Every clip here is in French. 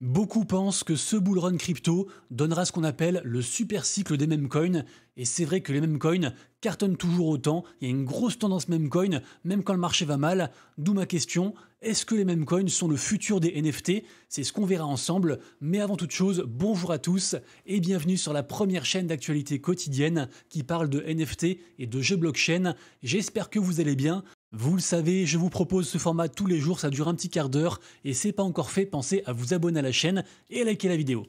Beaucoup pensent que ce bull run crypto donnera ce qu'on appelle le super cycle des meme coins. Et c'est vrai que les meme coins cartonnent toujours autant. Il y a une grosse tendance meme coin, même quand le marché va mal. D'où ma question est-ce que les meme coins sont le futur des NFT C'est ce qu'on verra ensemble. Mais avant toute chose, bonjour à tous et bienvenue sur la première chaîne d'actualité quotidienne qui parle de NFT et de jeux blockchain. J'espère que vous allez bien. Vous le savez, je vous propose ce format tous les jours, ça dure un petit quart d'heure, et c'est pas encore fait, pensez à vous abonner à la chaîne et à liker la vidéo.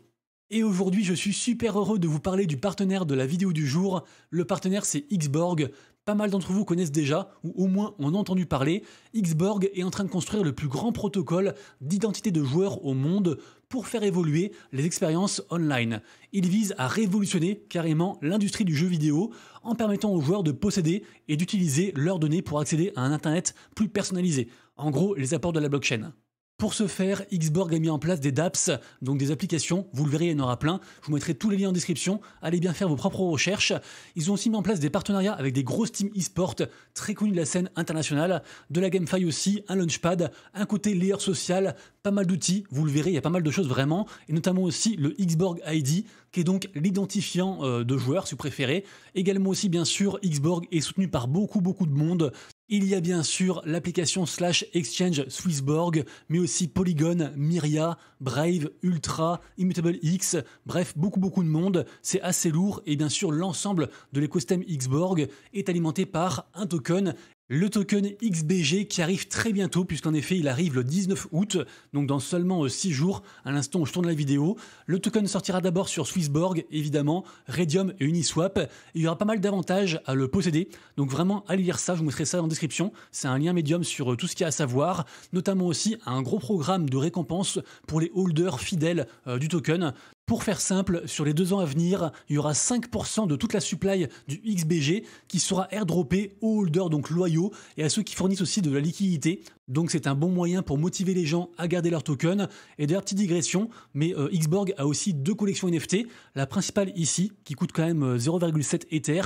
Et aujourd'hui, je suis super heureux de vous parler du partenaire de la vidéo du jour. Le partenaire, c'est Xborg. Pas mal d'entre vous connaissent déjà, ou au moins ont entendu parler. Xborg est en train de construire le plus grand protocole d'identité de joueur au monde pour faire évoluer les expériences online. Il vise à révolutionner carrément l'industrie du jeu vidéo en permettant aux joueurs de posséder et d'utiliser leurs données pour accéder à un Internet plus personnalisé. En gros, les apports de la blockchain. Pour ce faire, Xborg a mis en place des DApps, donc des applications, vous le verrez, il y en aura plein, je vous mettrai tous les liens en description, allez bien faire vos propres recherches. Ils ont aussi mis en place des partenariats avec des grosses teams e-sport, très connues de la scène internationale, de la GameFi aussi, un launchpad, un côté layer social, pas mal d'outils, vous le verrez, il y a pas mal de choses vraiment, et notamment aussi le Xborg ID, qui est donc l'identifiant euh, de joueur, si vous préférez. Également aussi, bien sûr, Xborg est soutenu par beaucoup, beaucoup de monde. Il y a bien sûr l'application slash exchange Swissborg, mais aussi Polygon, Myria, Brave, Ultra, Immutable X, bref, beaucoup beaucoup de monde, c'est assez lourd et bien sûr l'ensemble de l'écosystème Xborg est alimenté par un token le token XBG qui arrive très bientôt, puisqu'en effet il arrive le 19 août, donc dans seulement 6 euh, jours, à l'instant où je tourne la vidéo. Le token sortira d'abord sur Swissborg, évidemment, Radium et Uniswap. il y aura pas mal d'avantages à le posséder, donc vraiment allez lire ça, je vous mettrai ça en description. C'est un lien médium sur euh, tout ce qu'il y a à savoir, notamment aussi un gros programme de récompense pour les holders fidèles euh, du token. Pour faire simple, sur les deux ans à venir, il y aura 5% de toute la supply du XBG qui sera airdroppée aux holders, donc loyaux, et à ceux qui fournissent aussi de la liquidité. Donc c'est un bon moyen pour motiver les gens à garder leurs tokens. Et d'ailleurs, petite digression, mais euh, Xborg a aussi deux collections NFT. La principale ici, qui coûte quand même 0,7 euh, Ether,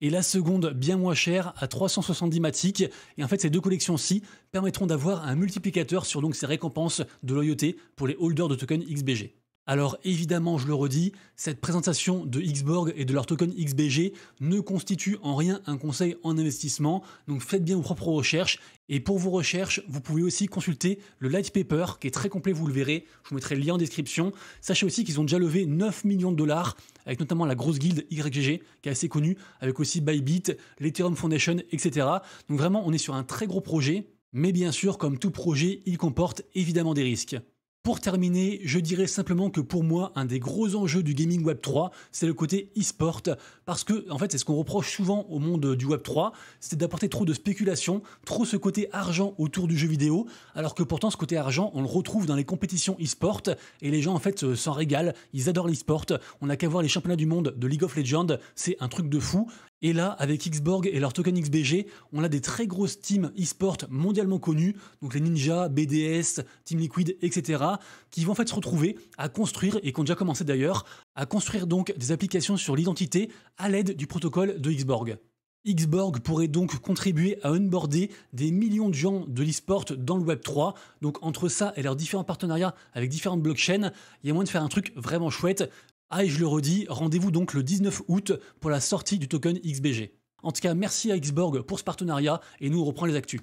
et la seconde bien moins chère à 370 Matic. Et en fait, ces deux collections-ci permettront d'avoir un multiplicateur sur donc ces récompenses de loyauté pour les holders de tokens XBG. Alors évidemment, je le redis, cette présentation de Xborg et de leur token XBG ne constitue en rien un conseil en investissement, donc faites bien vos propres recherches. Et pour vos recherches, vous pouvez aussi consulter le light paper qui est très complet, vous le verrez, je vous mettrai le lien en description. Sachez aussi qu'ils ont déjà levé 9 millions de dollars, avec notamment la grosse guilde YGG qui est assez connue, avec aussi Bybit, l'Ethereum Foundation, etc. Donc vraiment, on est sur un très gros projet, mais bien sûr, comme tout projet, il comporte évidemment des risques. Pour terminer, je dirais simplement que pour moi, un des gros enjeux du gaming Web 3, c'est le côté e-sport, parce que en fait, c'est ce qu'on reproche souvent au monde du Web 3, c'est d'apporter trop de spéculation, trop ce côté argent autour du jeu vidéo, alors que pourtant ce côté argent, on le retrouve dans les compétitions e-sport et les gens en fait euh, s'en régalent, ils adorent l'e-sport. On n'a qu'à voir les championnats du monde de League of Legends, c'est un truc de fou. Et là, avec Xborg et leur token XBG, on a des très grosses teams e-sport mondialement connues, donc les Ninja, BDS, Team Liquid, etc., qui vont en fait se retrouver à construire, et qui ont déjà commencé d'ailleurs, à construire donc des applications sur l'identité à l'aide du protocole de Xborg. Xborg pourrait donc contribuer à onboarder des millions de gens de l'e-sport dans le Web3. Donc entre ça et leurs différents partenariats avec différentes blockchains, il y a moyen de faire un truc vraiment chouette. Ah et je le redis, rendez-vous donc le 19 août pour la sortie du token XBG. En tout cas, merci à Xborg pour ce partenariat et nous on reprend les actus.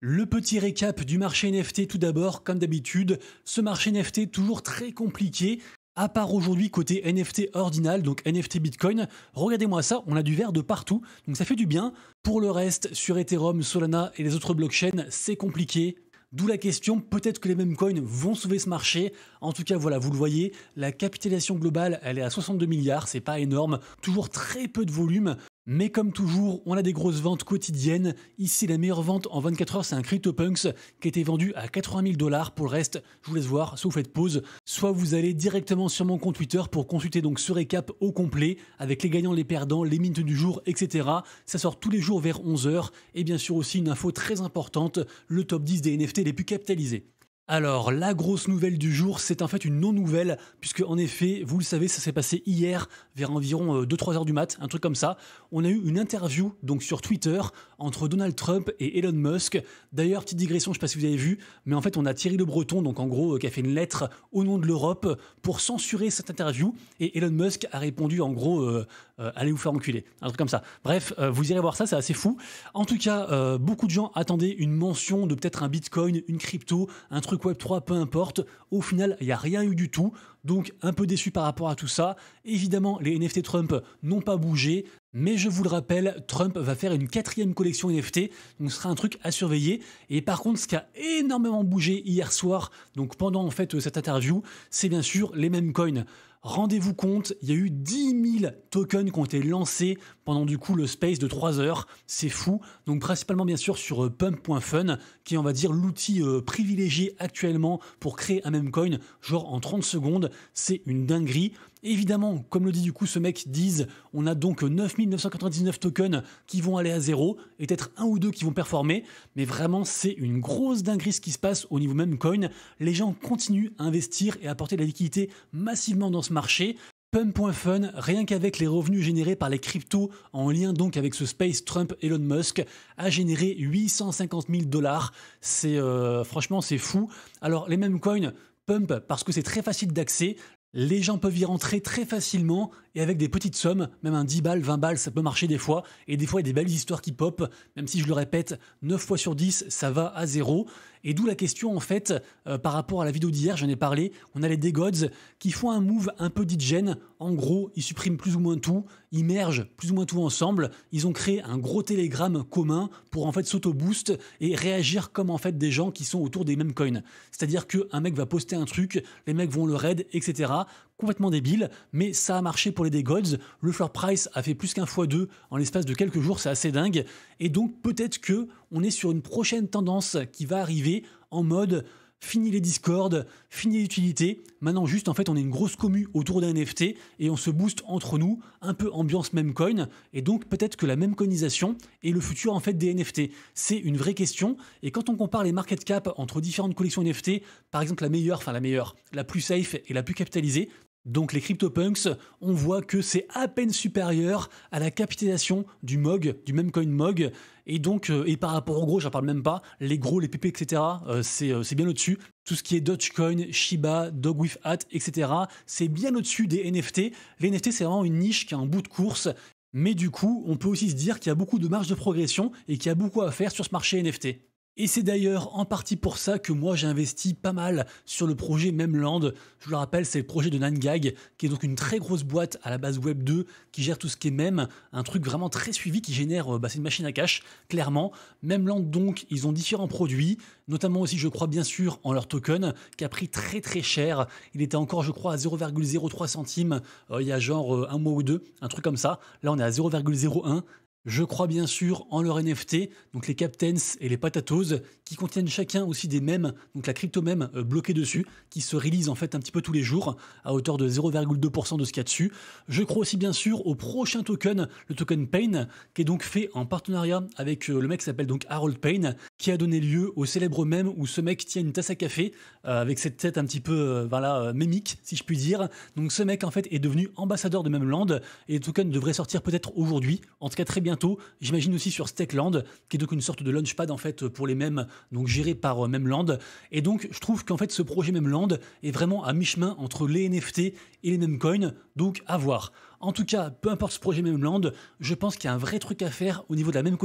Le petit récap du marché NFT tout d'abord, comme d'habitude, ce marché NFT toujours très compliqué, à part aujourd'hui côté NFT ordinal, donc NFT Bitcoin. Regardez-moi ça, on a du vert de partout, donc ça fait du bien. Pour le reste, sur Ethereum, Solana et les autres blockchains, c'est compliqué, D'où la question, peut-être que les mêmes coins vont sauver ce marché. En tout cas, voilà, vous le voyez, la capitalisation globale, elle est à 62 milliards, c'est pas énorme, toujours très peu de volume. Mais comme toujours, on a des grosses ventes quotidiennes. Ici, la meilleure vente en 24 heures, c'est un CryptoPunks qui a été vendu à 80 000 dollars. Pour le reste, je vous laisse voir, soit vous faites pause, soit vous allez directement sur mon compte Twitter pour consulter donc ce récap au complet avec les gagnants, les perdants, les mines du jour, etc. Ça sort tous les jours vers 11h. Et bien sûr aussi une info très importante, le top 10 des NFT les plus capitalisés. Alors, la grosse nouvelle du jour, c'est en fait une non-nouvelle, puisque en effet, vous le savez, ça s'est passé hier, vers environ 2-3 euh, heures du mat, un truc comme ça. On a eu une interview, donc sur Twitter, entre Donald Trump et Elon Musk. D'ailleurs, petite digression, je sais pas si vous avez vu, mais en fait, on a Thierry Le Breton, donc en gros, euh, qui a fait une lettre au nom de l'Europe pour censurer cette interview, et Elon Musk a répondu en gros, euh, euh, allez vous faire enculer, un truc comme ça. Bref, euh, vous irez voir ça, c'est assez fou. En tout cas, euh, beaucoup de gens attendaient une mention de peut-être un Bitcoin, une crypto, un truc Web3, peu importe. Au final, il n'y a rien eu du tout. Donc un peu déçu par rapport à tout ça. Évidemment, les NFT Trump n'ont pas bougé, mais je vous le rappelle, Trump va faire une quatrième collection NFT, donc ce sera un truc à surveiller. Et par contre, ce qui a énormément bougé hier soir, donc pendant en fait cette interview, c'est bien sûr les mêmes coins. Rendez-vous compte, il y a eu 10 000 tokens qui ont été lancés pendant du coup le space de 3 heures. C'est fou. Donc principalement bien sûr sur euh, pump.fun, qui est on va dire l'outil euh, privilégié actuellement pour créer un même coin, genre en 30 secondes c'est une dinguerie. Évidemment, comme le dit du coup ce mec, disent on a donc 9999 tokens qui vont aller à zéro et peut-être un ou deux qui vont performer, mais vraiment c'est une grosse dinguerie ce qui se passe au niveau même coin. Les gens continuent à investir et à apporter de la liquidité massivement dans ce marché. Pump.fun, rien qu'avec les revenus générés par les cryptos, en lien donc avec ce space Trump Elon Musk, a généré 850 000 dollars. C'est euh, franchement c'est fou. Alors les mêmes coins, Pump parce que c'est très facile d'accès. Les gens peuvent y rentrer très facilement et avec des petites sommes, même un 10 balles, 20 balles, ça peut marcher des fois. Et des fois, il y a des belles histoires qui pop, même si je le répète, 9 fois sur 10, ça va à zéro. Et d'où la question, en fait, euh, par rapport à la vidéo d'hier, j'en ai parlé, on a les Degods qui font un move un peu D-Gen. En gros, ils suppriment plus ou moins tout, ils mergent plus ou moins tout ensemble. Ils ont créé un gros télégramme commun pour en fait s'auto-boost et réagir comme en fait des gens qui sont autour des mêmes coins. C'est-à-dire qu'un mec va poster un truc, les mecs vont le raid, etc. Complètement débile, mais ça a marché pour les Degods. Le floor price a fait plus qu'un fois deux en l'espace de quelques jours, c'est assez dingue. Et donc peut-être que on est sur une prochaine tendance qui va arriver en mode fini les discords, fini l'utilité. Maintenant, juste, en fait, on est une grosse commu autour d'un NFT et on se booste entre nous, un peu ambiance même coin. Et donc, peut-être que la même coinisation est le futur, en fait, des NFT. C'est une vraie question. Et quand on compare les market cap entre différentes collections NFT, par exemple, la meilleure, enfin, la meilleure, la plus safe et la plus capitalisée, donc les CryptoPunks, on voit que c'est à peine supérieur à la capitalisation du MOG, du même coin MOG. Et donc, euh, et par rapport aux gros, j'en parle même pas, les gros, les PP, etc., euh, euh, c'est bien au-dessus. Tout ce qui est Dogecoin, Shiba, Dog with Hat, etc., c'est bien au-dessus des NFT. Les NFT, c'est vraiment une niche qui a un bout de course. Mais du coup, on peut aussi se dire qu'il y a beaucoup de marge de progression et qu'il y a beaucoup à faire sur ce marché NFT. Et c'est d'ailleurs en partie pour ça que moi j'ai investi pas mal sur le projet Memland. Je vous le rappelle, c'est le projet de Nangag, qui est donc une très grosse boîte à la base Web 2, qui gère tout ce qui est Mem, un truc vraiment très suivi qui génère, euh, bah, c'est une machine à cash, clairement. Memland donc, ils ont différents produits, notamment aussi je crois bien sûr en leur token, qui a pris très très cher. Il était encore je crois à 0,03 centimes euh, il y a genre euh, un mois ou deux, un truc comme ça. Là on est à 0,01 je crois bien sûr en leur NFT, donc les Captains et les Patatos, qui contiennent chacun aussi des mèmes, donc la crypto-mème euh, bloquée dessus, qui se release en fait un petit peu tous les jours, à hauteur de 0,2% de ce qu'il y a dessus. Je crois aussi bien sûr au prochain token, le token Payne qui est donc fait en partenariat avec euh, le mec qui s'appelle donc Harold Payne, qui a donné lieu au célèbre mème où ce mec tient une tasse à café, euh, avec cette tête un petit peu, voilà, mémique, si je puis dire. Donc ce mec en fait est devenu ambassadeur de Memeland, et le token devrait sortir peut-être aujourd'hui, en tout cas très bien j'imagine aussi sur Stackland, qui est donc une sorte de launchpad en fait pour les mêmes, donc géré par euh, Memeland. Et donc je trouve qu'en fait ce projet Memeland est vraiment à mi-chemin entre les NFT et les mêmes coins, donc à voir. En tout cas, peu importe ce projet Memeland, je pense qu'il y a un vrai truc à faire au niveau de la même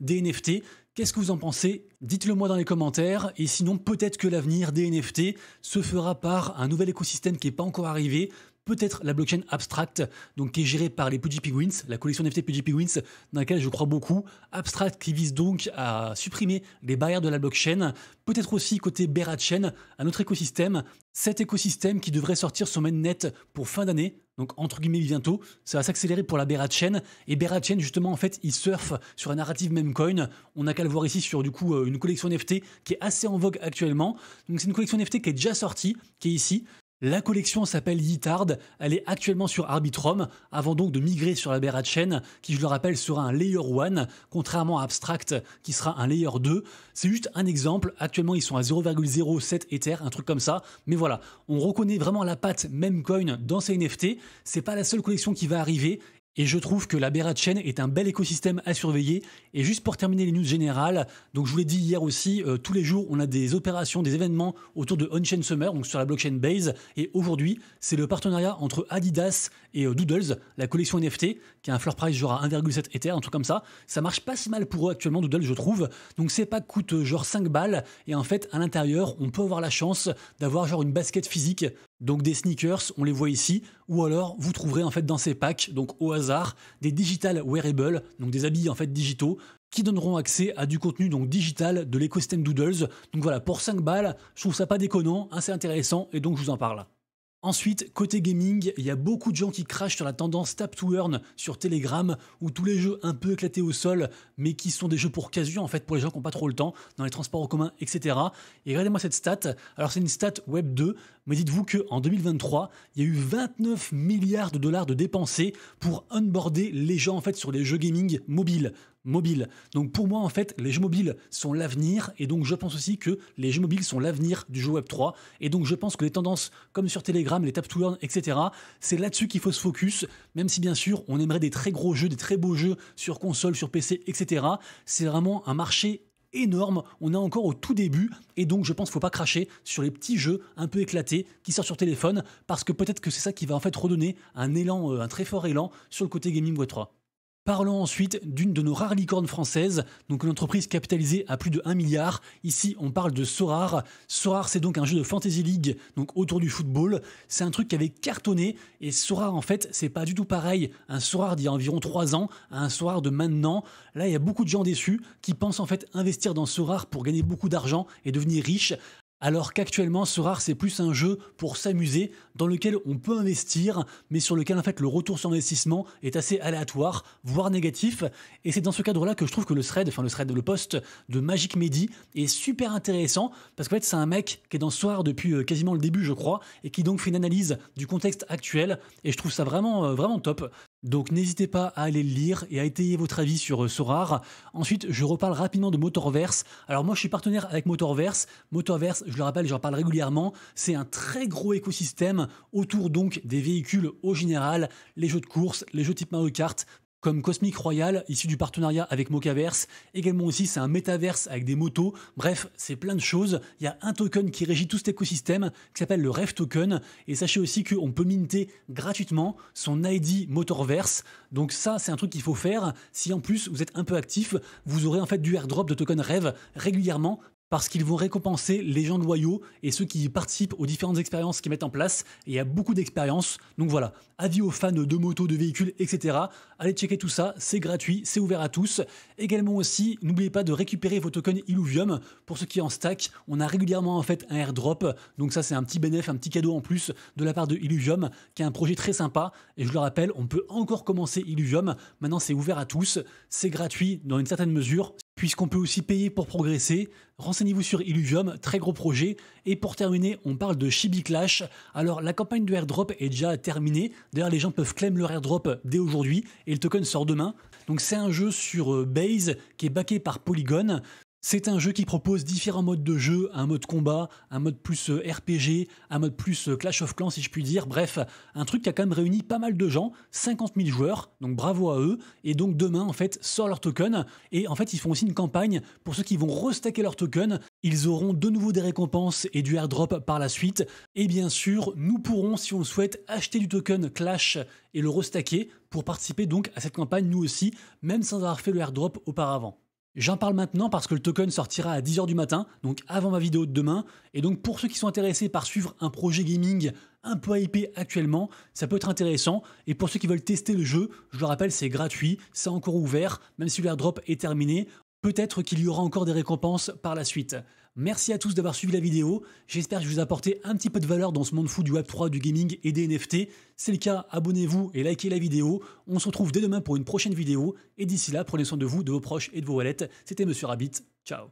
des NFT. Qu'est-ce que vous en pensez Dites-le moi dans les commentaires. Et sinon, peut-être que l'avenir des NFT se fera par un nouvel écosystème qui n'est pas encore arrivé, peut être la blockchain Abstract donc qui est gérée par les Pudgy Penguins, la collection NFT Pudgy Penguins, dans laquelle je crois beaucoup. Abstract qui vise donc à supprimer les barrières de la blockchain. Peut-être aussi côté Berat un autre écosystème. Cet écosystème qui devrait sortir son mainnet pour fin d'année, donc entre guillemets bientôt, ça va s'accélérer pour la Berat Et Berat justement, en fait, il surfe sur un narrative meme coin. On n'a qu'à le voir ici sur du coup euh, une collection NFT qui est assez en vogue actuellement. Donc c'est une collection NFT qui est déjà sortie, qui est ici. La collection s'appelle Yitard, elle est actuellement sur Arbitrum, avant donc de migrer sur la bra qui je le rappelle sera un Layer 1, contrairement à Abstract qui sera un Layer 2. C'est juste un exemple, actuellement ils sont à 0,07 Ether, un truc comme ça, mais voilà, on reconnaît vraiment la patte Coin dans ces NFT, c'est pas la seule collection qui va arriver, et je trouve que la de Chain est un bel écosystème à surveiller. Et juste pour terminer les news générales, donc je vous l'ai dit hier aussi, euh, tous les jours on a des opérations, des événements autour de Onchain Summer, donc sur la blockchain Base. Et aujourd'hui, c'est le partenariat entre Adidas et euh, Doodles, la collection NFT, qui a un floor price genre à 1,7 Ether, un truc comme ça. Ça marche pas si mal pour eux actuellement, Doodles, je trouve. Donc c'est pas coûte euh, genre 5 balles. Et en fait, à l'intérieur, on peut avoir la chance d'avoir genre une basket physique donc des sneakers, on les voit ici, ou alors vous trouverez en fait dans ces packs, donc au hasard, des digital wearables, donc des habits en fait digitaux, qui donneront accès à du contenu donc digital de l'écosystème Doodles. Donc voilà, pour 5 balles, je trouve ça pas déconnant, assez hein, intéressant, et donc je vous en parle. Ensuite, côté gaming, il y a beaucoup de gens qui crachent sur la tendance tap to earn sur Telegram, où tous les jeux un peu éclatés au sol, mais qui sont des jeux pour casu, en fait, pour les gens qui n'ont pas trop le temps, dans les transports en commun, etc. Et regardez-moi cette stat. Alors, c'est une stat Web 2, mais dites-vous qu'en 2023, il y a eu 29 milliards de dollars de dépensés pour onboarder les gens en fait sur les jeux gaming mobiles mobile. Donc pour moi, en fait, les jeux mobiles sont l'avenir, et donc je pense aussi que les jeux mobiles sont l'avenir du jeu Web 3, et donc je pense que les tendances comme sur Telegram, les tap to learn, etc., c'est là-dessus qu'il faut se focus, même si bien sûr on aimerait des très gros jeux, des très beaux jeux sur console, sur PC, etc. C'est vraiment un marché énorme. On est encore au tout début et donc je pense qu'il faut pas cracher sur les petits jeux un peu éclatés qui sortent sur téléphone parce que peut-être que c'est ça qui va en fait redonner un élan, euh, un très fort élan sur le côté gaming Web 3. Parlons ensuite d'une de nos rares licornes françaises, donc une entreprise capitalisée à plus de 1 milliard. Ici, on parle de Sorar. Sorar, c'est donc un jeu de Fantasy League, donc autour du football. C'est un truc qui avait cartonné, et Sorar, en fait, c'est pas du tout pareil. Un Sorar d'il y a environ 3 ans à un Sorar de maintenant. Là, il y a beaucoup de gens déçus qui pensent en fait investir dans Sorar pour gagner beaucoup d'argent et devenir riche. Alors qu'actuellement, ce rare, c'est plus un jeu pour s'amuser, dans lequel on peut investir, mais sur lequel en fait le retour sur investissement est assez aléatoire, voire négatif. Et c'est dans ce cadre-là que je trouve que le thread, enfin le thread, le poste de Magic Medi est super intéressant, parce qu'en fait c'est un mec qui est dans ce soir depuis euh, quasiment le début, je crois, et qui donc fait une analyse du contexte actuel, et je trouve ça vraiment, euh, vraiment top. Donc n'hésitez pas à aller le lire et à étayer votre avis sur euh, SORAR. Ensuite, je reparle rapidement de Motorverse. Alors moi, je suis partenaire avec Motorverse. Motorverse, je le rappelle, j'en parle régulièrement. C'est un très gros écosystème autour donc des véhicules au général, les jeux de course, les jeux type Mario Kart, comme Cosmic Royal, issu du partenariat avec Mocaverse. Également aussi, c'est un métaverse avec des motos. Bref, c'est plein de choses. Il y a un token qui régit tout cet écosystème qui s'appelle le Rev Token. Et sachez aussi qu'on peut minter gratuitement son ID Motorverse. Donc ça, c'est un truc qu'il faut faire. Si en plus vous êtes un peu actif, vous aurez en fait du airdrop de token Rev régulièrement parce qu'ils vont récompenser les gens loyaux et ceux qui participent aux différentes expériences qu'ils mettent en place. Et il y a beaucoup d'expériences. Donc voilà, avis aux fans de motos, de véhicules, etc. Allez checker tout ça, c'est gratuit, c'est ouvert à tous. Également aussi, n'oubliez pas de récupérer vos tokens Illuvium. Pour ceux qui est en stack, on a régulièrement en fait un airdrop. Donc ça c'est un petit bénéfice, un petit cadeau en plus de la part de Illuvium, qui est un projet très sympa. Et je le rappelle, on peut encore commencer Illuvium. Maintenant c'est ouvert à tous, c'est gratuit dans une certaine mesure puisqu'on peut aussi payer pour progresser. Renseignez-vous sur Illuvium, très gros projet. Et pour terminer, on parle de Chibi Clash. Alors, la campagne de airdrop est déjà terminée. D'ailleurs, les gens peuvent claim leur airdrop dès aujourd'hui et le token sort demain. Donc, c'est un jeu sur euh, Base qui est backé par Polygon. C'est un jeu qui propose différents modes de jeu, un mode combat, un mode plus euh, RPG, un mode plus euh, Clash of Clans si je puis dire, bref, un truc qui a quand même réuni pas mal de gens, 50 000 joueurs, donc bravo à eux, et donc demain en fait sort leur token, et en fait ils font aussi une campagne pour ceux qui vont restacker leur token, ils auront de nouveau des récompenses et du airdrop par la suite, et bien sûr nous pourrons si on le souhaite acheter du token Clash et le restacker pour participer donc à cette campagne nous aussi, même sans avoir fait le airdrop auparavant. J'en parle maintenant parce que le token sortira à 10h du matin, donc avant ma vidéo de demain. Et donc pour ceux qui sont intéressés par suivre un projet gaming un peu hypé actuellement, ça peut être intéressant. Et pour ceux qui veulent tester le jeu, je le rappelle, c'est gratuit, c'est encore ouvert, même si l'airdrop est terminé. Peut-être qu'il y aura encore des récompenses par la suite. Merci à tous d'avoir suivi la vidéo, j'espère que je vous ai apporté un petit peu de valeur dans ce monde fou du Web3, du gaming et des NFT. C'est le cas, abonnez-vous et likez la vidéo. On se retrouve dès demain pour une prochaine vidéo, et d'ici là, prenez soin de vous, de vos proches et de vos wallets. C'était Monsieur Rabbit, ciao